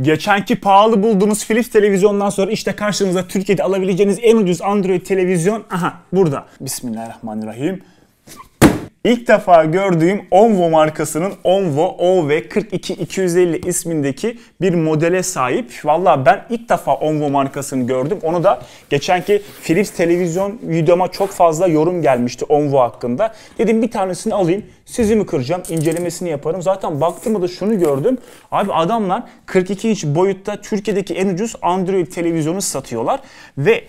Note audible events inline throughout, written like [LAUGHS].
Geçenki pahalı bulduğunuz Philips televizyondan sonra işte karşınıza Türkiye'de alabileceğiniz en ucuz Android televizyon aha burada. Bismillahirrahmanirrahim. İlk defa gördüğüm Onvo markasının Onvo OV42250 ismindeki bir modele sahip. Valla ben ilk defa Onvo markasını gördüm. Onu da geçenki Philips televizyon videoma çok fazla yorum gelmişti Onvo hakkında. Dedim bir tanesini alayım. Sizi mi kıracağım? incelemesini yaparım. Zaten baktığımda da şunu gördüm. Abi adamlar 42 inç boyutta Türkiye'deki en ucuz Android televizyonu satıyorlar. Ve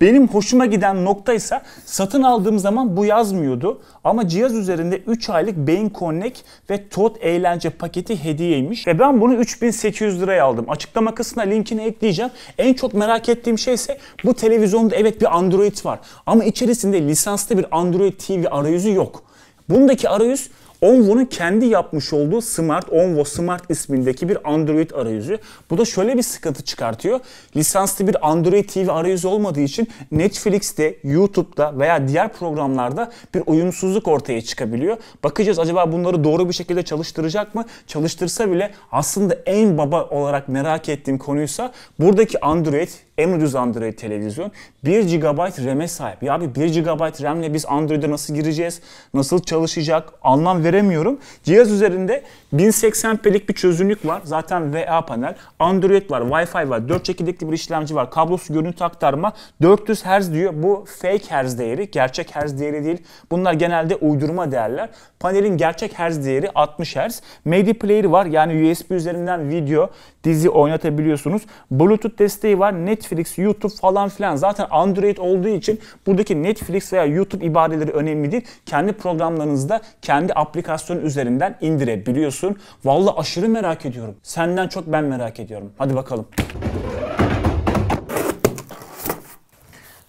benim hoşuma giden nokta ise satın aldığım zaman bu yazmıyordu. Ama cihaz üzerinde 3 aylık Beyin Connect ve Tot eğlence paketi hediyeymiş. Ve ben bunu 3800 liraya aldım. Açıklama kısmına linkini ekleyeceğim. En çok merak ettiğim şey ise bu televizyonda evet bir Android var. Ama içerisinde lisanslı bir Android TV arayüzü yok. Bundaki arayüz Onvo'nun kendi yapmış olduğu Smart, Onvo Smart ismindeki bir Android arayüzü. Bu da şöyle bir sıkıntı çıkartıyor. Lisanslı bir Android TV arayüzü olmadığı için Netflix'te, YouTube'da veya diğer programlarda bir uyumsuzluk ortaya çıkabiliyor. Bakacağız acaba bunları doğru bir şekilde çalıştıracak mı? Çalıştırsa bile aslında en baba olarak merak ettiğim konuysa buradaki Android en ucuz Android televizyon. 1 GB RAM'e sahip. Ya abi 1 GB RAM'le biz Android'e nasıl gireceğiz? Nasıl çalışacak? Anlam veremiyorum. Cihaz üzerinde 1080p'lik bir çözünürlük var. Zaten VA panel. Android var, Wi-Fi var, 4 çekirdekli bir işlemci var. Kablosuz görüntü aktarma. 400 Hz diyor. Bu fake Hz değeri. Gerçek Hz değeri değil. Bunlar genelde uydurma değerler. Panelin gerçek Hz değeri 60 Hz. Media Player var. Yani USB üzerinden video, dizi oynatabiliyorsunuz. Bluetooth desteği var. Net Netflix, YouTube falan filan zaten Android olduğu için buradaki Netflix veya YouTube ibareleri önemli değil. Kendi programlarınızda kendi aplikasyon üzerinden indirebiliyorsun. Valla aşırı merak ediyorum. Senden çok ben merak ediyorum. Hadi bakalım.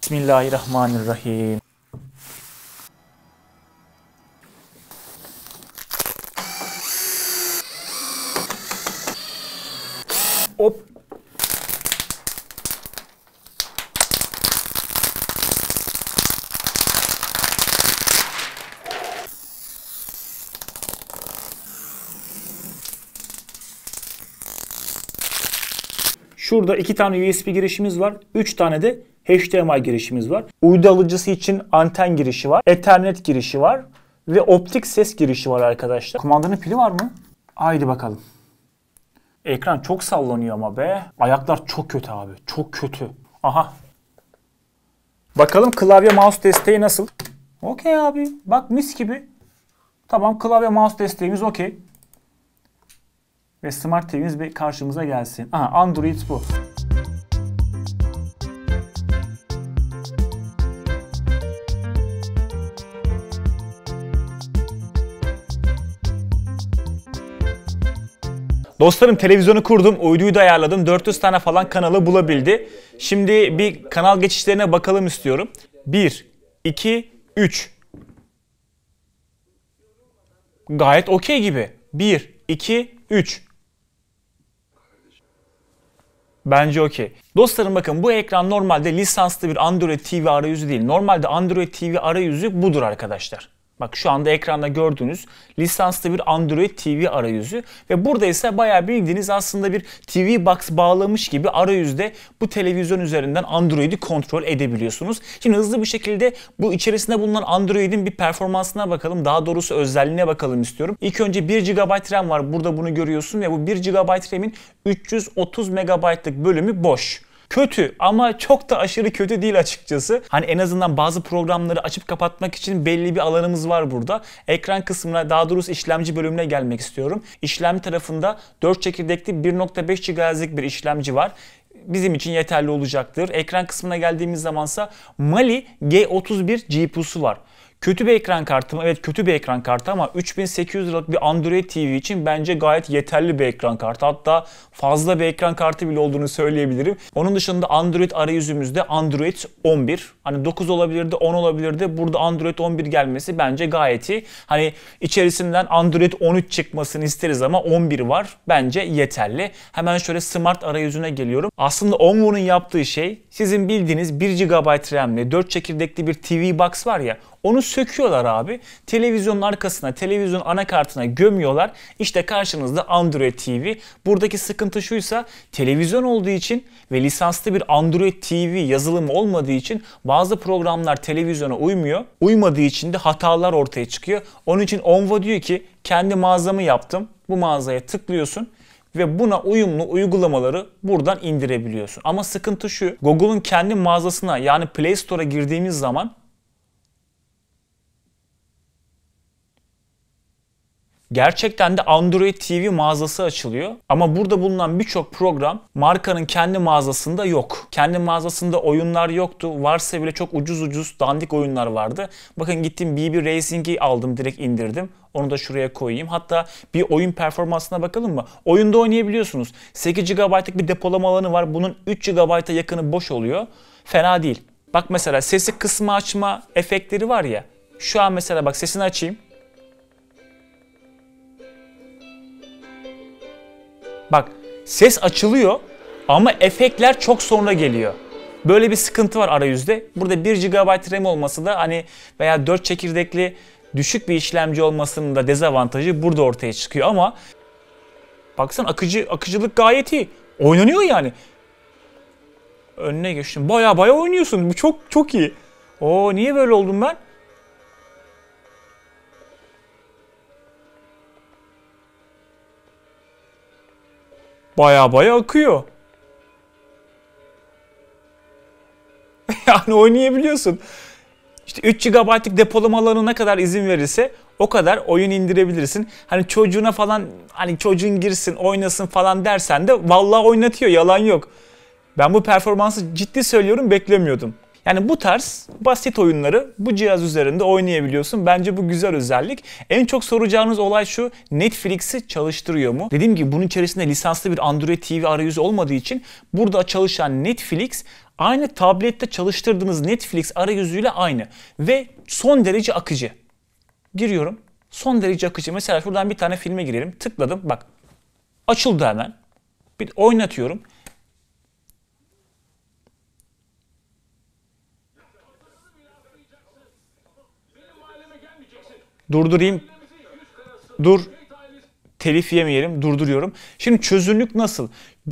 Bismillahirrahmanirrahim. Şurada iki tane USB girişimiz var. Üç tane de HDMI girişimiz var. Uydu alıcısı için anten girişi var. Ethernet girişi var. Ve optik ses girişi var arkadaşlar. Kumandanın pili var mı? Haydi bakalım. Ekran çok sallanıyor ama be. Ayaklar çok kötü abi. Çok kötü. Aha. Bakalım klavye mouse desteği nasıl? Okey abi. Bak mis gibi. Tamam klavye mouse desteğimiz okey ve Smart TV'niz bir karşımıza gelsin. Aha Android bu. Dostlarım televizyonu kurdum, uyduyu da ayarladım. 400 tane falan kanalı bulabildi. Şimdi bir kanal geçişlerine bakalım istiyorum. 1, 2, 3. Gayet okey gibi. 1, 2, 3. Bence okey. Dostlarım bakın bu ekran normalde lisanslı bir Android TV arayüzü değil. Normalde Android TV arayüzü budur arkadaşlar. Bak şu anda ekranda gördüğünüz lisanslı bir Android TV arayüzü ve burada ise bayağı bildiğiniz aslında bir TV box bağlamış gibi arayüzde bu televizyon üzerinden Android'i kontrol edebiliyorsunuz. Şimdi hızlı bir şekilde bu içerisinde bulunan Android'in bir performansına bakalım. Daha doğrusu özelliğine bakalım istiyorum. İlk önce 1 GB RAM var. Burada bunu görüyorsun ve bu 1 GB RAM'in 330 MB'lık bölümü boş. Kötü ama çok da aşırı kötü değil açıkçası. Hani en azından bazı programları açıp kapatmak için belli bir alanımız var burada. Ekran kısmına daha doğrusu işlemci bölümüne gelmek istiyorum. İşlem tarafında 4 çekirdekli 1.5 GHz'lik bir işlemci var bizim için yeterli olacaktır. Ekran kısmına geldiğimiz zamansa Mali G31 GPU'su var. Kötü bir ekran kartı mı? Evet kötü bir ekran kartı ama 3800 liralık bir Android TV için bence gayet yeterli bir ekran kartı. Hatta fazla bir ekran kartı bile olduğunu söyleyebilirim. Onun dışında Android arayüzümüzde Android 11. Hani 9 olabilirdi, 10 olabilirdi. Burada Android 11 gelmesi bence gayet iyi. Hani içerisinden Android 13 çıkmasını isteriz ama 11 var. Bence yeterli. Hemen şöyle Smart arayüzüne geliyorum. Aslında Onvo'nun yaptığı şey sizin bildiğiniz 1 GB RAM'li 4 çekirdekli bir TV box var ya onu söküyorlar abi. Televizyonun arkasına, televizyonun anakartına gömüyorlar. İşte karşınızda Android TV. Buradaki sıkıntı şuysa televizyon olduğu için ve lisanslı bir Android TV yazılımı olmadığı için bazı programlar televizyona uymuyor. Uymadığı için de hatalar ortaya çıkıyor. Onun için Onva diyor ki kendi mağazamı yaptım. Bu mağazaya tıklıyorsun ve buna uyumlu uygulamaları buradan indirebiliyorsun. Ama sıkıntı şu Google'un kendi mağazasına yani Play Store'a girdiğimiz zaman gerçekten de Android TV mağazası açılıyor. Ama burada bulunan birçok program markanın kendi mağazasında yok. Kendi mağazasında oyunlar yoktu. Varsa bile çok ucuz ucuz dandik oyunlar vardı. Bakın gittim BB Racing'i aldım direkt indirdim. Onu da şuraya koyayım. Hatta bir oyun performansına bakalım mı? Oyunda oynayabiliyorsunuz. 8 GB'lık bir depolama alanı var. Bunun 3 GB'a yakını boş oluyor. Fena değil. Bak mesela sesi kısma açma efektleri var ya. Şu an mesela bak sesini açayım. Bak ses açılıyor ama efektler çok sonra geliyor. Böyle bir sıkıntı var arayüzde. Burada 1 GB RAM olması da hani veya 4 çekirdekli düşük bir işlemci olmasının da dezavantajı burada ortaya çıkıyor ama baksana akıcı akıcılık gayet iyi. Oynanıyor yani. Önüne geçtim. Baya baya oynuyorsun. Bu çok çok iyi. O niye böyle oldum ben? Baya baya akıyor. [LAUGHS] yani oynayabiliyorsun. İşte 3 GB'lık depolama alanı ne kadar izin verirse o kadar oyun indirebilirsin. Hani çocuğuna falan hani çocuğun girsin oynasın falan dersen de vallahi oynatıyor yalan yok. Ben bu performansı ciddi söylüyorum beklemiyordum. Yani bu tarz basit oyunları bu cihaz üzerinde oynayabiliyorsun. Bence bu güzel özellik. En çok soracağınız olay şu Netflix'i çalıştırıyor mu? Dediğim gibi bunun içerisinde lisanslı bir Android TV arayüzü olmadığı için burada çalışan Netflix aynı tablette çalıştırdığınız Netflix arayüzüyle aynı ve son derece akıcı. Giriyorum. Son derece akıcı. Mesela şuradan bir tane filme girelim. Tıkladım. Bak açıldı hemen. Bir oynatıyorum. Durdurayım. Dur. Telif yemeyelim. Durduruyorum. Şimdi çözünürlük nasıl?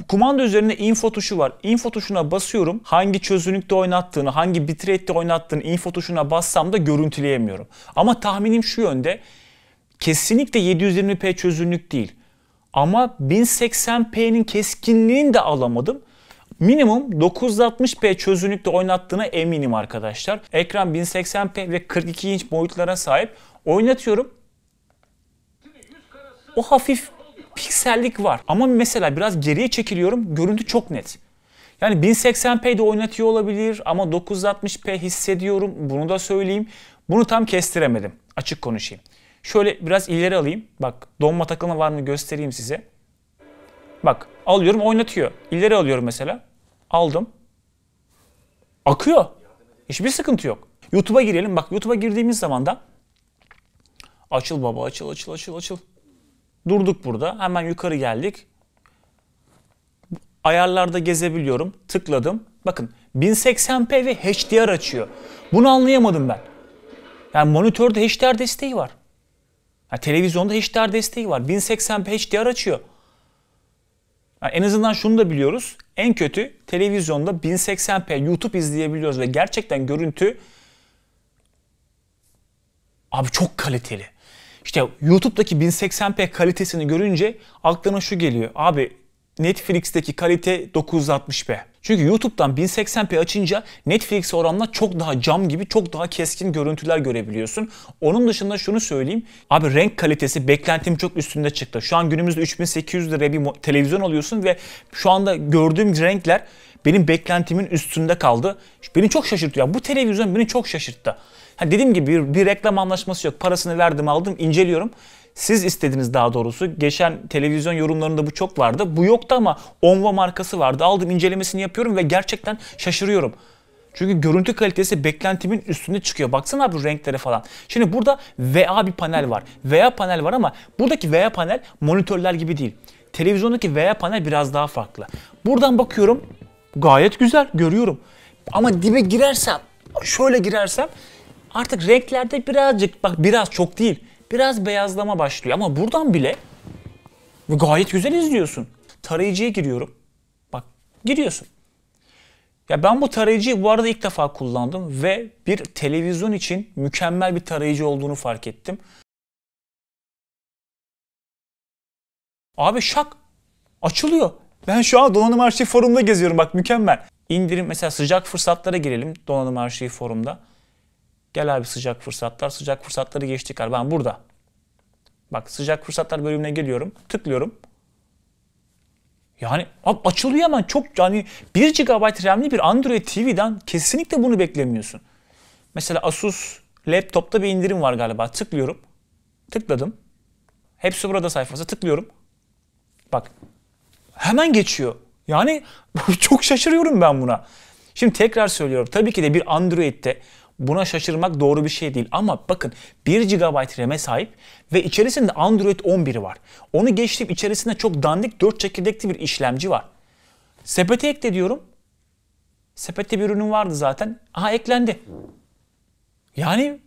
Kumanda üzerinde info tuşu var. Info tuşuna basıyorum. Hangi çözünürlükte oynattığını, hangi bitrate'te oynattığını info tuşuna bassam da görüntüleyemiyorum. Ama tahminim şu yönde. Kesinlikle 720p çözünürlük değil. Ama 1080p'nin keskinliğini de alamadım. Minimum 960p çözünürlükte oynattığına eminim arkadaşlar. Ekran 1080p ve 42 inç boyutlara sahip. Oynatıyorum. O hafif piksellik var. Ama mesela biraz geriye çekiliyorum. Görüntü çok net. Yani 1080p'de oynatıyor olabilir ama 960p hissediyorum. Bunu da söyleyeyim. Bunu tam kestiremedim. Açık konuşayım. Şöyle biraz ileri alayım. Bak donma takılma var mı göstereyim size. Bak alıyorum oynatıyor. İleri alıyorum mesela. Aldım. Akıyor. Hiçbir sıkıntı yok. YouTube'a girelim. Bak YouTube'a girdiğimiz zaman da açıl baba açıl açıl açıl açıl. Durduk burada. Hemen yukarı geldik. Ayarlarda gezebiliyorum. Tıkladım. Bakın 1080p ve HDR açıyor. Bunu anlayamadım ben. Yani monitörde HDR desteği var. Yani televizyonda HDR desteği var. 1080p HDR açıyor. Yani en azından şunu da biliyoruz. En kötü televizyonda 1080p YouTube izleyebiliyoruz ve gerçekten görüntü abi çok kaliteli. İşte YouTube'daki 1080p kalitesini görünce aklına şu geliyor. Abi Netflix'teki kalite 960p. Çünkü YouTube'dan 1080p açınca Netflix oranla çok daha cam gibi çok daha keskin görüntüler görebiliyorsun. Onun dışında şunu söyleyeyim. Abi renk kalitesi beklentim çok üstünde çıktı. Şu an günümüzde 3800 liraya bir televizyon alıyorsun ve şu anda gördüğüm renkler benim beklentimin üstünde kaldı. Beni çok şaşırttı ya. bu televizyon beni çok şaşırttı. Ha dediğim gibi bir, bir reklam anlaşması yok. Parasını verdim aldım inceliyorum siz istediniz daha doğrusu. Geçen televizyon yorumlarında bu çok vardı. Bu yoktu ama Onvo markası vardı. Aldım incelemesini yapıyorum ve gerçekten şaşırıyorum. Çünkü görüntü kalitesi beklentimin üstüne çıkıyor. Baksana bu renklere falan. Şimdi burada VA bir panel var. VA panel var ama buradaki VA panel monitörler gibi değil. Televizyondaki VA panel biraz daha farklı. Buradan bakıyorum gayet güzel görüyorum. Ama dibe girersem şöyle girersem artık renklerde birazcık bak biraz çok değil biraz beyazlama başlıyor. Ama buradan bile gayet güzel izliyorsun. Tarayıcıya giriyorum. Bak giriyorsun. Ya ben bu tarayıcıyı bu arada ilk defa kullandım ve bir televizyon için mükemmel bir tarayıcı olduğunu fark ettim. Abi şak açılıyor. Ben şu an donanım arşiv forumda geziyorum bak mükemmel. İndirim mesela sıcak fırsatlara girelim donanım arşiv forumda. Gel abi sıcak fırsatlar. Sıcak fırsatları geç çıkar. Ben burada. Bak sıcak fırsatlar bölümüne geliyorum. Tıklıyorum. Yani açılıyor hemen çok yani 1 GB RAM'li bir Android TV'den kesinlikle bunu beklemiyorsun. Mesela Asus laptopta bir indirim var galiba. Tıklıyorum. Tıkladım. Hepsi burada sayfası. Tıklıyorum. Bak. Hemen geçiyor. Yani [LAUGHS] çok şaşırıyorum ben buna. Şimdi tekrar söylüyorum. Tabii ki de bir Android'de Buna şaşırmak doğru bir şey değil ama bakın 1 GB RAM'e sahip ve içerisinde Android 11'i var. Onu geçtim içerisinde çok dandik 4 çekirdekli bir işlemci var. Sepete ekle diyorum. Sepette bir ürünüm vardı zaten. Aha eklendi. Yani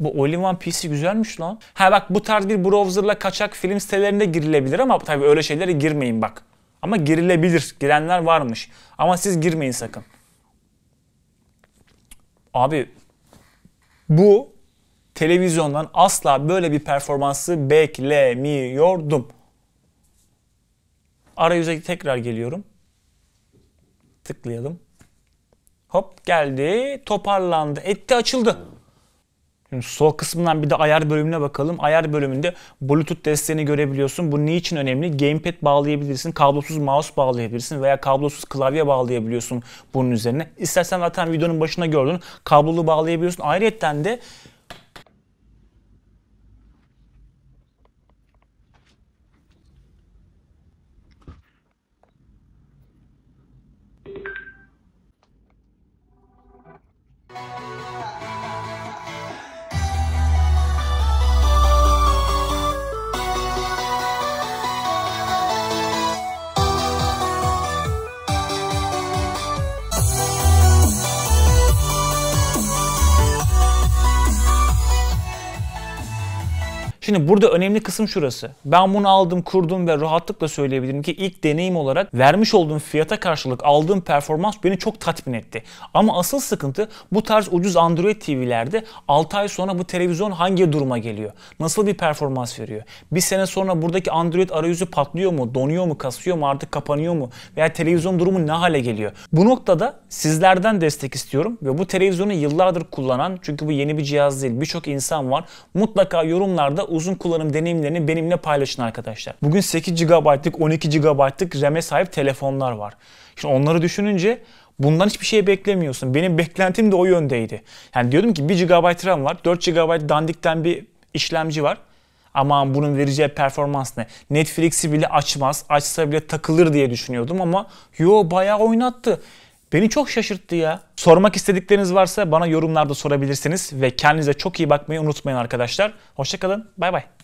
bu All-in-One PC güzelmiş lan. Ha bak bu tarz bir browserla kaçak film sitelerinde girilebilir ama tabii öyle şeylere girmeyin bak. Ama girilebilir. Girenler varmış. Ama siz girmeyin sakın. Abi bu televizyondan asla böyle bir performansı beklemiyordum. Arayüze tekrar geliyorum. Tıklayalım. Hop geldi, toparlandı, etti, açıldı. Şimdi sol kısmından bir de ayar bölümüne bakalım. Ayar bölümünde Bluetooth desteğini görebiliyorsun. Bu niçin önemli? Gamepad bağlayabilirsin, kablosuz mouse bağlayabilirsin veya kablosuz klavye bağlayabiliyorsun bunun üzerine. İstersen zaten videonun başına gördün. Kablolu bağlayabiliyorsun. Ayrıca de Şimdi burada önemli kısım şurası. Ben bunu aldım, kurdum ve rahatlıkla söyleyebilirim ki ilk deneyim olarak vermiş olduğum fiyata karşılık aldığım performans beni çok tatmin etti. Ama asıl sıkıntı bu tarz ucuz Android TV'lerde 6 ay sonra bu televizyon hangi duruma geliyor? Nasıl bir performans veriyor? Bir sene sonra buradaki Android arayüzü patlıyor mu, donuyor mu, kasıyor mu, artık kapanıyor mu? Veya televizyon durumu ne hale geliyor? Bu noktada sizlerden destek istiyorum ve bu televizyonu yıllardır kullanan çünkü bu yeni bir cihaz değil birçok insan var. Mutlaka yorumlarda uzun kullanım deneyimlerini benimle paylaşın arkadaşlar. Bugün 8 GB'lık, 12 GB'lık RAM'e sahip telefonlar var. Şimdi onları düşününce Bundan hiçbir şey beklemiyorsun. Benim beklentim de o yöndeydi. Yani diyordum ki 1 GB RAM var, 4 GB dandikten bir işlemci var. Aman bunun vereceği performans ne? Netflix'i bile açmaz, açsa bile takılır diye düşünüyordum ama yo bayağı oynattı. Beni çok şaşırttı ya. Sormak istedikleriniz varsa bana yorumlarda sorabilirsiniz ve kendinize çok iyi bakmayı unutmayın arkadaşlar. Hoşçakalın, bay bay.